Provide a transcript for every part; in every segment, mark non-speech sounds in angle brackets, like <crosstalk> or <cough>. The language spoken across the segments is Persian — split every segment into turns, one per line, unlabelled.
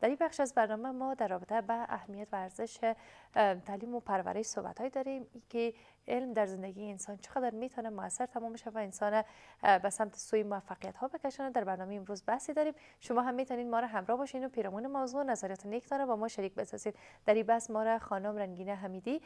در این بخش از برنامه ما در رابطه به اهمیت ورزش تعلیم و پرورش صحبت داریم که علم در زندگی انسان چقدر میتونه موثر تمام شه و انسان به سمت سوی موفقیت ها بکشونه در برنامه امروز بحثی داریم شما هم میتونید ما را همراه باشین و پیرامون موضوع نظریات نیک داره با ما شریک بسازید در این بحث ما را خانم رنگینه حمیدی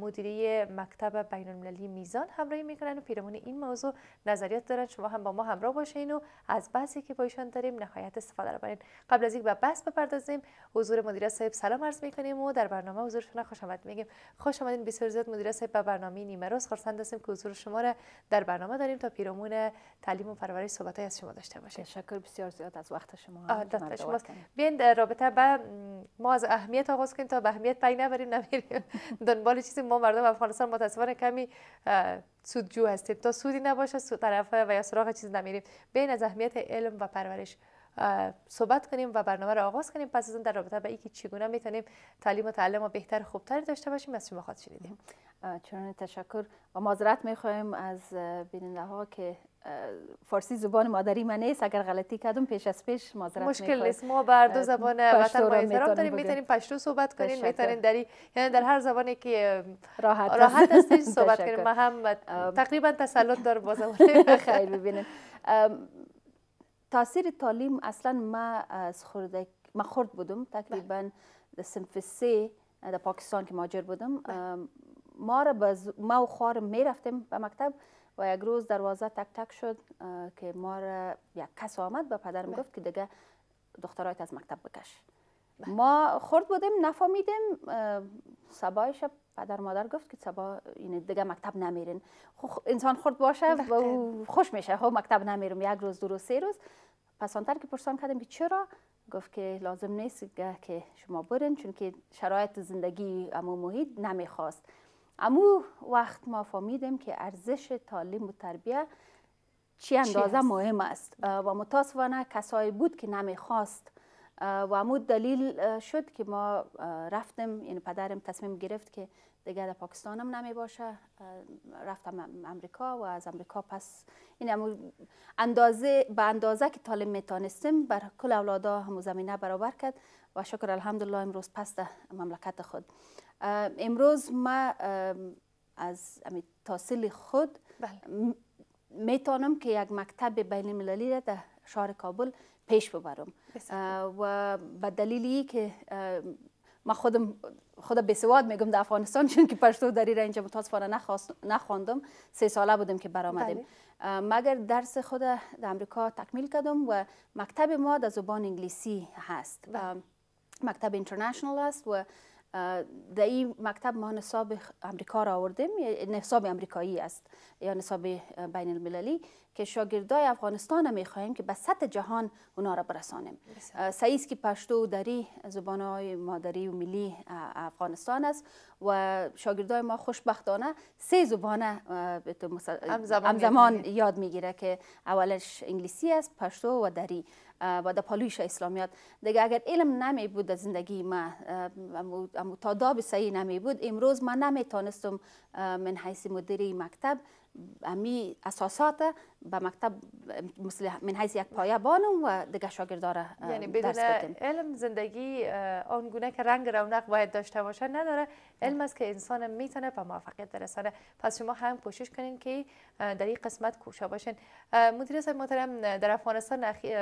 مدیری مکتب بین المللی میزان همراهی میکنن و پیرامون این موضوع نظریات دارن شما هم با ما همراه باشین و از بحثی که با داریم نهایت استفاده را برین قبل از اینکه به بحث بپردازیم حضور مدیر صاحب سلام عرض میکنیم و در برنامه حضورشون خوش آمد میگیم خوش آمدین بسیار زیاد مدیر صاحب برنامه نیمه روز خورسند هستیم که حضور شما را در برنامه داریم تا پیرامون تعلیم و پرورش صحبت از شما داشته باشیم تشکر بسیار زیاد از وقت شما بین رابطه با ما از اهمیت آغاز کنیم تا به اهمیت پی نبریم نمیریم <laughs> دنبال چیزی ما مردم افغانستان متاسفانه کمی سودجو هستیم تا سودی نباشه سود طرف و یا سراغ چیز نمیریم بین از اهمیت علم و پرورش صحبت کنیم و برنامه را آغاز کنیم پس از اون در رابطه با اینکه چگونه میتونیم تعلیم و تعلم و بهتر خوبتر داشته باشیم از شما خواهد
شنیدیم چون تشکر و معذرت میخوایم از بیننده ها که فارسی زبان مادری من نیست اگر غلطی کردم پیش از پیش معذرت مشکل نیست ما بر دو زبان وطن ما احترام داریم میتونیم
پشتو صحبت کنیم میتونیم در
یعنی در هر زبانی که
راحت راحت <laughs> صحبت کنیم ما
هم تقریبا تسلط دار با <laughs> زبان خیر تاثیر تعلیم اصلا ما از ما خورد بودم بله. تقریبا صنف سه در پاکستان که ماجر بودم بله. ما را ما و خوارم می رفتیم به مکتب و یک روز دروازه تک تک شد که ما را یک کس آمد به پدرم بله. گفت که دیگه دخترایت از مکتب بکش ما خرد بودیم نفهمیدیم سبای پدر مادر گفت که سبا این دیگه مکتب نمیرین خو خب، انسان خرد باشه و خوش میشه خب مکتب نمیرم یک روز دو روز سه روز پسانتر که پرسان کردم که چرا گفت که لازم نیست که شما برین چون که شرایط زندگی امو محیط نمیخواست امو وقت ما فهمیدیم که ارزش تعلیم و تربیه چی اندازه مهم است و متاسفانه کسایی بود که نمیخواست و عمود دلیل شد که ما رفتم یعنی پدرم تصمیم گرفت که دیگه در پاکستانم نمی باشه رفتم امریکا و از امریکا پس این اندازه به اندازه که طالب میتانستم بر کل اولادا همو زمینه برابر کرد و شکر الحمدلله امروز پس در مملکت خود امروز ما از تحصیل خود بله. می که یک مکتب بین المللی را در شهر کابل پیش ببرم و به دلیلی که ما خودم خود به میگم در افغانستان چون که پشتو در این رنج متاسفانه نخواندم سه ساله بودم که برآمدیم بله. مگر درس خود در امریکا تکمیل کردم و مکتب ما در زبان انگلیسی هست و بله. مکتب اینترنشنال است و در این مکتب ما نصاب امریکا را آوردیم نصاب امریکایی است یا نصاب بین المللی که شاگردای افغانستان میخواهیم که به سطح جهان اونا را برسانیم سعیست که پشتو و دری زبانهای مادری و ملی افغانستان است و شاگردای ما خوشبختانه سه زبانه همزمان یاد میگیره که اولش انگلیسی است پشتو و دری و در پالویش اسلامیات دیگه اگر علم نمی بود در زندگی ما تا تاداب صحیح نمی بود امروز من نمیتونستم من حیث مدیری مکتب امی اساسات به مکتب من حیث یک پایه بانم و دیگه شاگردار یعنی بدون
علم زندگی آنگونه که رنگ رونق باید داشته باشه نداره علم است که انسان میتونه به موفقیت برسانه پس شما هم کوشش کنین که در این قسمت کوشا باشین مدیر صاحب محترم در افغانستان اخی...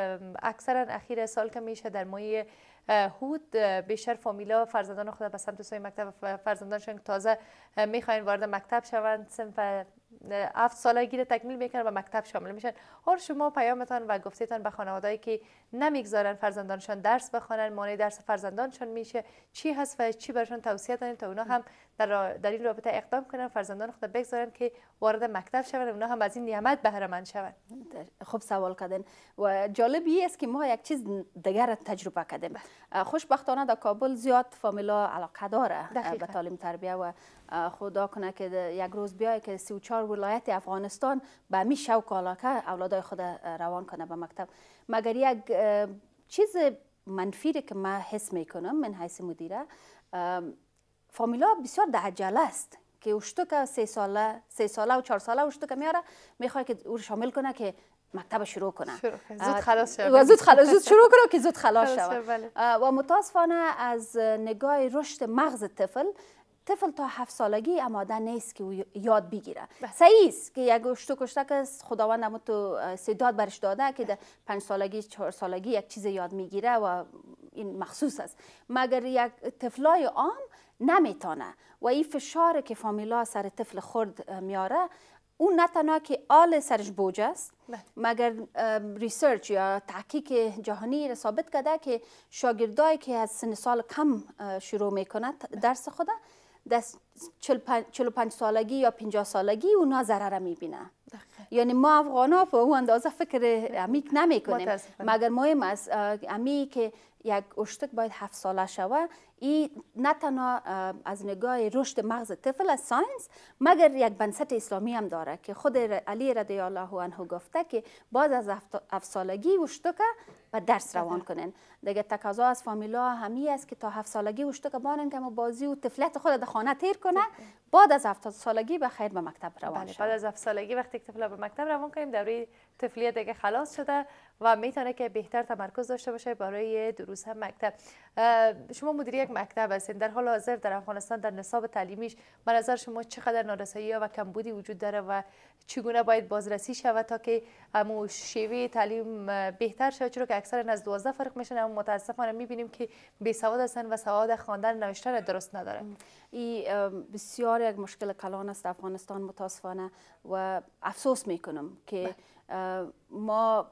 اکثرا اخیر سال که میشه در مایه هود بیشتر فامیلا فرزندان خود به سمت سوی مکتب فرزندانشون تازه میخواین وارد مکتب شوند سنف هفت سالگی گیر تکمیل میکنن و مکتب شامل میشن هر شما پیامتان و گفتیتان به خانوادهایی که نمیگذارن فرزندانشان درس بخوانن مانع درس فرزندانشان میشه چی هست و چی برشان توصیه دارین تا اونا هم در, در این رابطه اقدام کنن فرزندان خود بگذارن که وارد مکتب شون اونا هم از این نعمت بهره مند شون
خب سوال کردن و جالب است که ما یک چیز دیگر تجربه کردیم بله. خوشبختانه در کابل زیاد فامیلا علاقه داره به تعلیم تربیه و خدا کنه که یک روز بیای که 34 ولایت افغانستان به می شو علاقه اولادای خود روان کنه به مکتب مگر یک چیز منفی که من حس میکنم من حیث مدیره فامیلا بسیار در است که اوشتو سه ساله سه ساله و چهار ساله اوشتو میاره میخواد که او شامل کنه که مکتب شروع کنه زود خلاص و زود خلاص زود شروع کنه که زود خلاص بله. و متاسفانه از نگاه رشد مغز طفل طفل تا هفت سالگی اماده نیست که او یاد بگیره است بله. که یک گشتو کشته که خداوند هم تو برش داده که در پنج سالگی چهار سالگی یک چیز یاد میگیره و این مخصوص است مگر یک طفلای عام نمیتونه و این فشار که فامیلا سر طفل خرد میاره او نه تنها که آل سرش بوج است بله. مگر ریسرچ یا تحقیق جهانی ثابت کرده که شاگردایی که از سن سال کم شروع میکند درس خوده در 45 سالگی یا 50 سالگی اونا ضرر میبینه یعنی ما افغان ها خب، اون اندازه فکر عمیق نمیکنیم مگر مهم است امی که یک اشتک باید هفت ساله شوه این نه تنها از نگاه رشد مغز طفل از ساینس مگر یک بنسط اسلامی هم داره که خود علی رضی الله عنه گفته که باز از هفت سالگی اشتکه و درس بله. روان کنن دیگه تقاضا از فامیلا همی است که تا هفت سالگی اشتکه بانن که ما بازی و طفلت خود در خانه تیر کنه بعد از هفت سالگی به خیر به مکتب روان بله. بعد
از هفت سالگی وقتی طفل به مکتب روان کنیم دوره طفلیت دیگه خلاص شده و میتونه که بهتر تمرکز داشته باشه برای دروس هم مکتب شما مدیر یک مکتب هستین در حال حاضر در افغانستان در نصاب تعلیمیش به نظر شما چقدر نارسایی و کمبودی وجود داره و چگونه باید بازرسی شود تا که امو شیوه تعلیم بهتر شود چرا که اکثر از 12 فرق میشن اما متاسفانه میبینیم
که بی سواد هستن و سواد خواندن نوشتن درست نداره این بسیار یک مشکل کلان است افغانستان متاسفانه و افسوس میکنم که بله. ما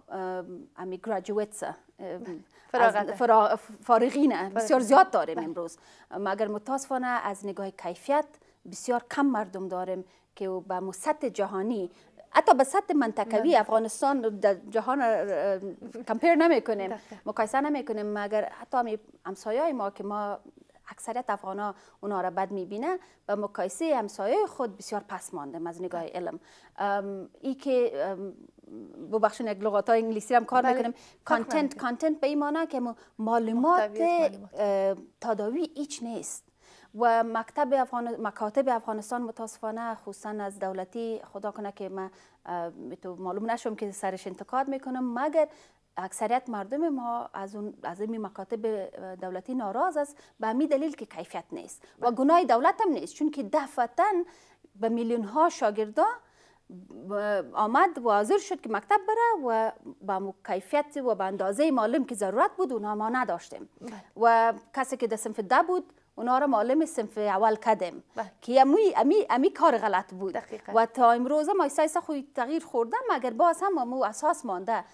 امی گراجویتس فارغین بسیار زیاد داریم امروز مگر متاسفانه از نگاه کیفیت بسیار کم مردم داریم که به سطح جهانی حتی به سطح منطقوی افغانستان در جهان کمپیر نمی کنیم مقایسه نمی کنیم مگر حتی های ما که ما اکثریت افغان ها اونا را بد میبینه و مقایسه همسایه خود بسیار پس مانده از نگاه علم ای که و یک لغات های انگلیسی هم کار میکنیم کانتنت کانتنت به این معنی که معلومات تداوی هیچ نیست و مکتب افغان... مکاتب افغانستان متاسفانه خصوصا از دولتی خدا کنه که من معلوم نشم که سرش انتقاد میکنم مگر اکثریت مردم ما از اون از این مکاتب دولتی ناراض است به می دلیل که کیفیت نیست و بله. گناه دولت هم نیست چون که فتن به میلیون ها شاگردان آمد و حاضر شد که مکتب بره و با کیفیت و به اندازه معلم که ضرورت بود اونها ما نداشتیم بله. و کسی که در صنف ده بود اونا را معلم صنف اول کدم بله. که امی, امی, کار غلط بود و تا امروز ما ایسا خوی تغییر خوردم اگر باز هم مو اساس مانده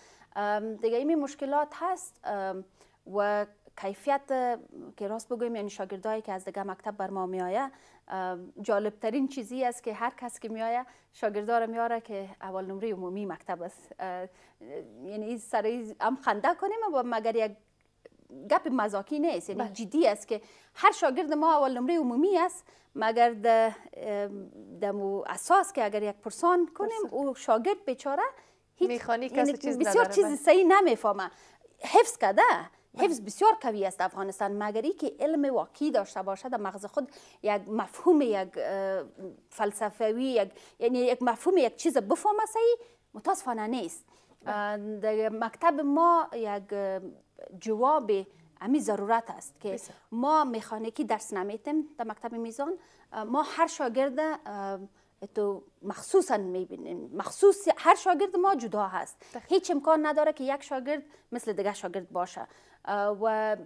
دیگه این مشکلات هست و کیفیت که راست بگویم یعنی شاگردایی که از دیگه مکتب بر ما میایه جالب جالبترین چیزی است که هر کس که میایه شاگردار میاره که اول نمره عمومی مکتب است یعنی سر هم خنده کنیم و مگر یک گپ مزاکی نیست یعنی بله. جدی است که هر شاگرد ما اول نمره عمومی است مگر د دمو اساس که اگر یک پرسان کنیم او شاگرد بیچاره میخوانی یعنی چیز بسیار چیز بله. صحیح نمیفهمه حفظ کرده حفظ بسیار قوی است افغانستان مگری که علم واقعی داشته باشد مغز خود یک مفهوم یک فلسفوی یک یعنی یک مفهوم یک چیز بفهمه سی متاسفانه نیست در مکتب ما یک جواب امی ضرورت است که بسه. ما مکانیکی درس نمیتیم در مکتب میزان ما هر شاگرد تو مخصوصا میبینیم مخصوص هر شاگرد ما جدا هست هیچ امکان نداره که یک شاگرد مثل دیگر شاگرد باشه و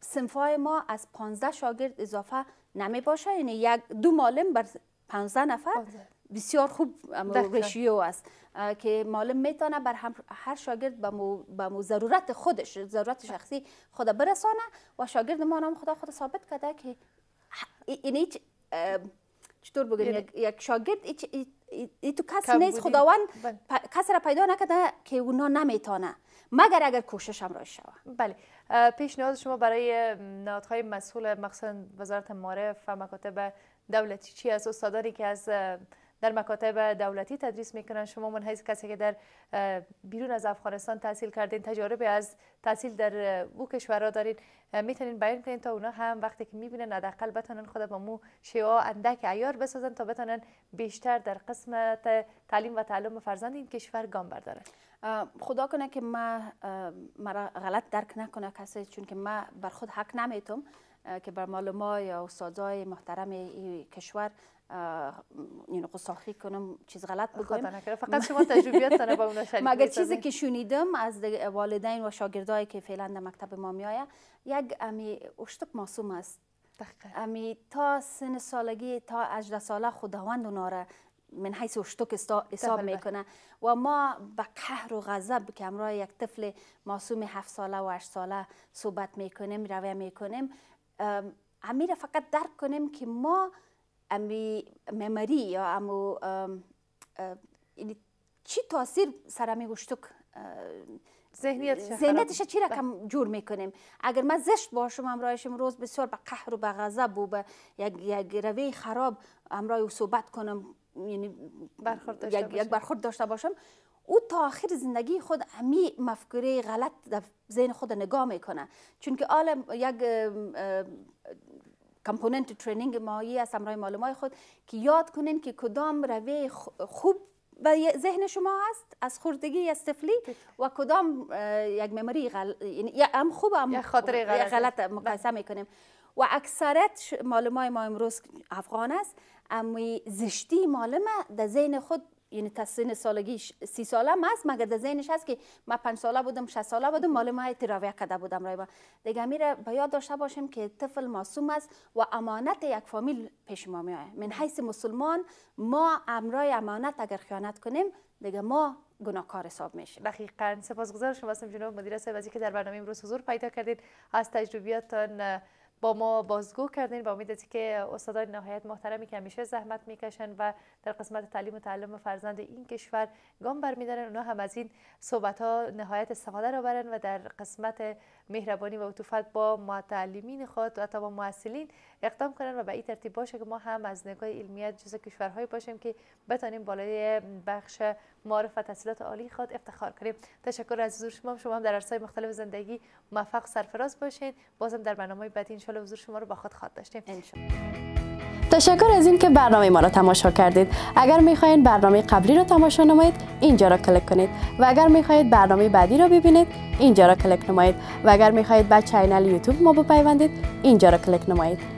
سنفای ما از 15 شاگرد اضافه نمی باشه یعنی یک دو معلم بر 15 نفر بسیار خوب رشیو است که معلم میتونه بر هر شاگرد به مو, ضرورت خودش ضرورت شخصی خود برسانه و شاگرد ما هم خدا خود ثابت کرده که این چطور بگم یعنی یک شاگرد ای تو کس نیست خداوند بله. کس را پیدا نکده که اونا نمیتونه مگر اگر کوشش هم رایش شود بله پیشنهاد شما
برای نهادهای مسئول مخصوصا وزارت معارف و مکاتب دولتی چی از استادانی که از در مکاتب دولتی تدریس میکنن شما هیچ کسی که در بیرون از افغانستان تحصیل کردین تجارب از تحصیل در او کشورها دارین میتونین بیان کنین تا اونا هم وقتی که میبینن حداقل بتونن خود با مو شیا اندک عیار بسازن تا بتونن بیشتر در قسمت تعلیم و تعلم فرزند این کشور گام بردارن
خدا کنه که ما مرا غلط درک نکنه کسی چون که ما بر خود حق نمیتم که بر ما یا استادای محترم کشور یعنی قصاخی کنم چیز غلط بگویم فقط شما تجربیات سره با اونا شریک مگر چیزی که شنیدم از والدین و شاگردایی که فعلا در مکتب ما میآیه یک امی اشتک معصوم است امی تا سن سالگی تا 18 ساله خداوند اونا را من حیث اشتک حساب میکنه و ما به قهر و غضب که همراه یک طفل ماسوم 7 ساله و 8 ساله صحبت میکنیم رویه میکنیم امیر فقط درک کنیم که ما امی معماری یا امو چی تاثیر سر امی گشتک ذهنیت ذهنیتش چی کم جور میکنیم اگر من زشت باشم امرایش امروز بسیار به قهر و به غضب و به یک, روی خراب امرای او صحبت کنم یعنی برخورد داشته باشم او تا آخر زندگی خود امی مفکوره غلط در ذهن خود نگاه میکنه چون که یک کمپوننت ترینینگ مایی از همراه معلومات خود که یاد کنین که کدام روی خوب و ذهن شما هست از خوردگی از طفلی و کدام یک مموری غل... یعنی یا هم خوب هم خاطره غلط, بله. مقایسه میکنیم و اکثرت های ما امروز افغان است اما زشتی معلومه در ذهن خود یعنی تا سالگی سی ساله است مگر در ذهنش هست که ما پنج ساله بودم شش ساله بودم مال ما تراویه کده بودم رای با دیگه میره به یاد داشته باشیم که طفل معصوم است و امانت یک فامیل پیش ما میآید من حیث مسلمان ما امرای امانت اگر خیانت کنیم دیگه ما گناهکار حساب میشه دقیقا سپاسگزار شما هستم جناب مدیر صاحب از اینکه در برنامه امروز حضور پیدا کردید از
تجربیاتتان با ما بازگو کردین و امید که استادان نهایت محترمی که همیشه زحمت میکشن و در قسمت تعلیم و تعلم فرزند این کشور گام برمیدارن اونا هم از این صحبت ها نهایت استفاده رو برن و در قسمت مهربانی و عطوفت با معلمین خود و حتی با معسلین اقدام کنن و به این ترتیب باشه که ما هم از نگاه علمیت جز کشورهای باشیم که بتانیم بالای بخش و تحصیلات عالی خود افتخار کنیم تشکر از حضور شما شما هم در ارسای مختلف زندگی موفق سرفراز باشین بازم در برنامه بعدی ان حضور شما رو با خود خواهد داشتیم تشکر از اینکه برنامه ما را تماشا کردید اگر میخواهید برنامه قبلی را تماشا نمایید اینجا را کلک کنید و اگر میخواهید برنامه بعدی را ببینید اینجا را کلیک نمایید و اگر میخواهید به چینل یوتیوب ما بپیوندید اینجا را کلیک نمایید